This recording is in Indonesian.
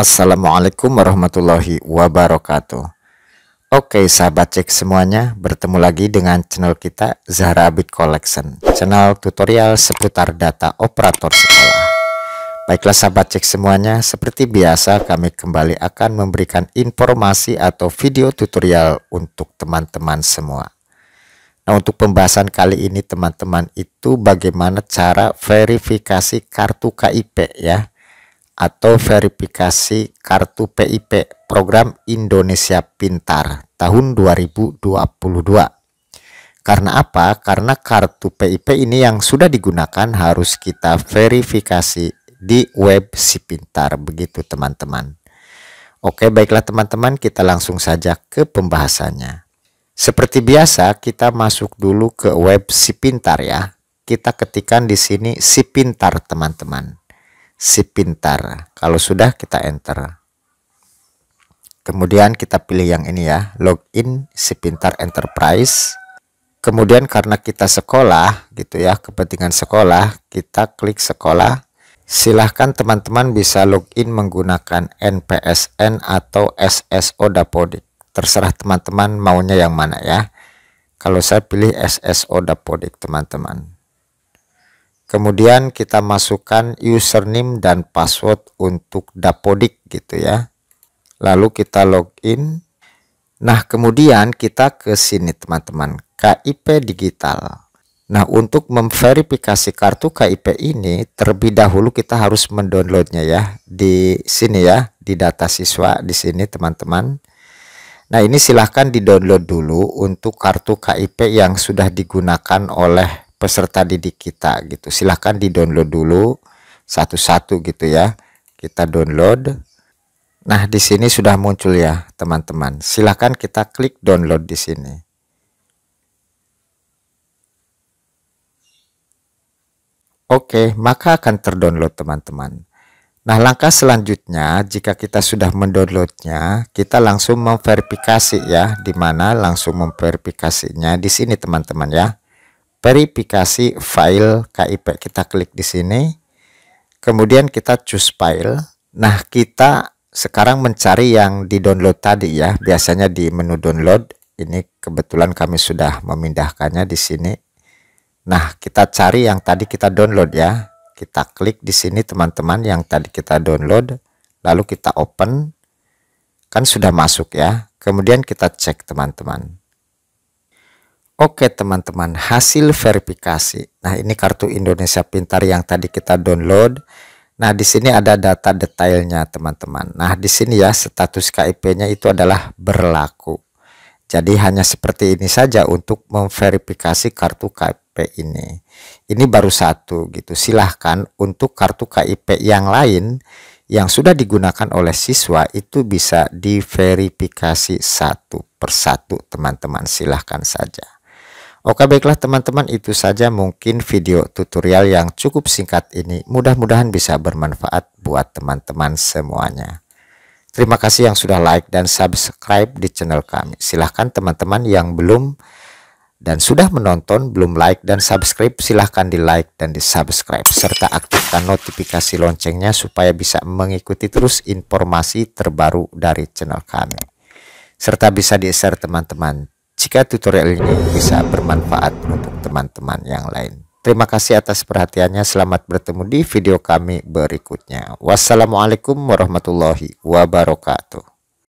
Assalamualaikum warahmatullahi wabarakatuh. Oke sahabat cek semuanya, bertemu lagi dengan channel kita Zahra Abid Collection, channel tutorial seputar data operator sekolah. Baiklah sahabat cek semuanya, seperti biasa kami kembali akan memberikan informasi atau video tutorial untuk teman-teman semua. Nah untuk pembahasan kali ini teman-teman itu bagaimana cara verifikasi kartu KIP ya atau verifikasi kartu PIP program Indonesia Pintar tahun 2022. Karena apa? Karena kartu PIP ini yang sudah digunakan harus kita verifikasi di web si pintar begitu teman-teman. Oke, baiklah teman-teman, kita langsung saja ke pembahasannya. Seperti biasa, kita masuk dulu ke web si pintar ya. Kita ketikkan di sini si pintar teman-teman si pintar. Kalau sudah kita enter. Kemudian kita pilih yang ini ya, login si pintar enterprise. Kemudian karena kita sekolah gitu ya, kepentingan sekolah, kita klik sekolah. Silahkan teman-teman bisa login menggunakan NPSN atau SSO Dapodik. Terserah teman-teman maunya yang mana ya. Kalau saya pilih SSO Dapodik teman-teman kemudian kita masukkan username dan password untuk dapodik gitu ya lalu kita login nah kemudian kita ke sini teman-teman KIP digital Nah untuk memverifikasi kartu KIP ini terlebih dahulu kita harus mendownloadnya ya di sini ya di data siswa di sini teman-teman. Nah ini silahkan di-download dulu untuk kartu KIP yang sudah digunakan oleh peserta didik kita gitu. Silahkan di-download dulu satu-satu gitu ya. Kita download. Nah, di sini sudah muncul ya, teman-teman. Silahkan kita klik download di sini. Oke, maka akan terdownload teman-teman. Nah, langkah selanjutnya jika kita sudah mendownloadnya, kita langsung memverifikasi ya, dimana langsung memverifikasinya di sini teman-teman ya verifikasi file KIP. Kita klik di sini. Kemudian kita choose file. Nah, kita sekarang mencari yang di-download tadi ya. Biasanya di menu download. Ini kebetulan kami sudah memindahkannya di sini. Nah, kita cari yang tadi kita download ya. Kita klik di sini teman-teman yang tadi kita download. Lalu kita open. Kan sudah masuk ya. Kemudian kita cek teman-teman. Oke teman-teman, hasil verifikasi. Nah, ini kartu Indonesia Pintar yang tadi kita download. Nah, di sini ada data detailnya teman-teman. Nah, di sini ya status KIP-nya itu adalah berlaku. Jadi hanya seperti ini saja untuk memverifikasi kartu KIP ini. Ini baru satu gitu. Silahkan untuk kartu KIP yang lain yang sudah digunakan oleh siswa itu bisa diverifikasi satu persatu teman-teman. Silahkan saja. Oke baiklah teman-teman itu saja mungkin video tutorial yang cukup singkat ini mudah-mudahan bisa bermanfaat buat teman-teman semuanya. Terima kasih yang sudah like dan subscribe di channel kami. Silahkan teman-teman yang belum dan sudah menonton belum like dan subscribe silahkan di like dan di subscribe serta aktifkan notifikasi loncengnya supaya bisa mengikuti terus informasi terbaru dari channel kami serta bisa di share teman-teman jika tutorial ini bisa bermanfaat untuk teman-teman yang lain. Terima kasih atas perhatiannya. Selamat bertemu di video kami berikutnya. Wassalamualaikum warahmatullahi wabarakatuh.